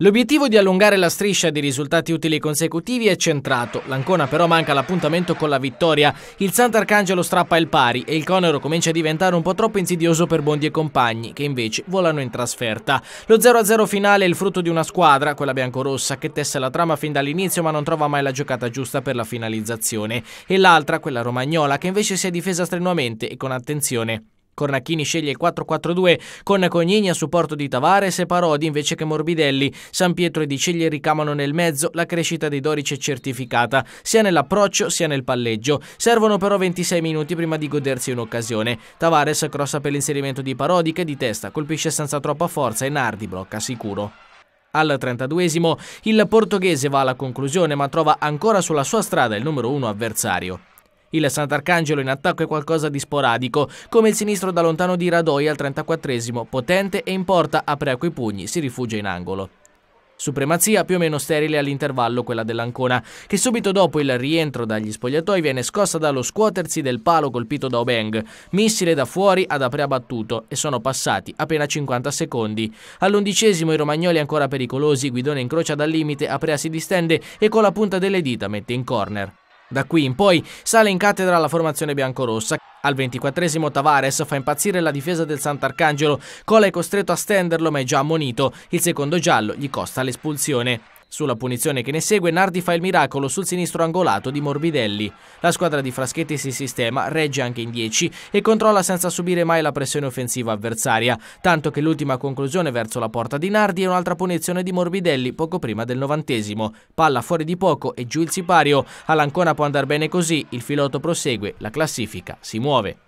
L'obiettivo di allungare la striscia di risultati utili consecutivi è centrato, l'Ancona però manca l'appuntamento con la vittoria, il Sant'Arcangelo strappa il pari e il Conero comincia a diventare un po' troppo insidioso per Bondi e compagni, che invece volano in trasferta. Lo 0-0 finale è il frutto di una squadra, quella biancorossa, che tesse la trama fin dall'inizio ma non trova mai la giocata giusta per la finalizzazione, e l'altra, quella romagnola, che invece si è difesa strenuamente e con attenzione. Cornacchini sceglie il 4-4-2 con Cognini a supporto di Tavares e Parodi invece che Morbidelli. San Pietro e Di Cigli ricamano nel mezzo, la crescita dei Dorici è certificata, sia nell'approccio sia nel palleggio. Servono però 26 minuti prima di godersi un'occasione. Tavares crossa per l'inserimento di Parodi che di testa colpisce senza troppa forza e Nardi blocca sicuro. Al 32 esimo il portoghese va alla conclusione ma trova ancora sulla sua strada il numero 1 avversario. Il Sant'Arcangelo in attacco è qualcosa di sporadico, come il sinistro da lontano di Radoi al 34esimo, potente e in porta, apre a quei pugni, si rifugia in angolo. Supremazia più o meno sterile all'intervallo quella dell'Ancona, che subito dopo il rientro dagli spogliatoi viene scossa dallo scuotersi del palo colpito da Obeng, missile da fuori ad abattuto e sono passati appena 50 secondi. All'undicesimo i romagnoli ancora pericolosi, Guidone incrocia dal limite, Aprea si distende e con la punta delle dita mette in corner. Da qui in poi sale in cattedra la formazione biancorossa. Al 24 Tavares fa impazzire la difesa del Sant'Arcangelo, Cola è costretto a stenderlo ma è già ammonito, il secondo giallo gli costa l'espulsione. Sulla punizione che ne segue Nardi fa il miracolo sul sinistro angolato di Morbidelli. La squadra di Fraschetti si sistema, regge anche in 10 e controlla senza subire mai la pressione offensiva avversaria, tanto che l'ultima conclusione verso la porta di Nardi è un'altra punizione di Morbidelli poco prima del novantesimo. Palla fuori di poco e giù il sipario. All'Ancona può andare bene così, il filotto prosegue, la classifica si muove.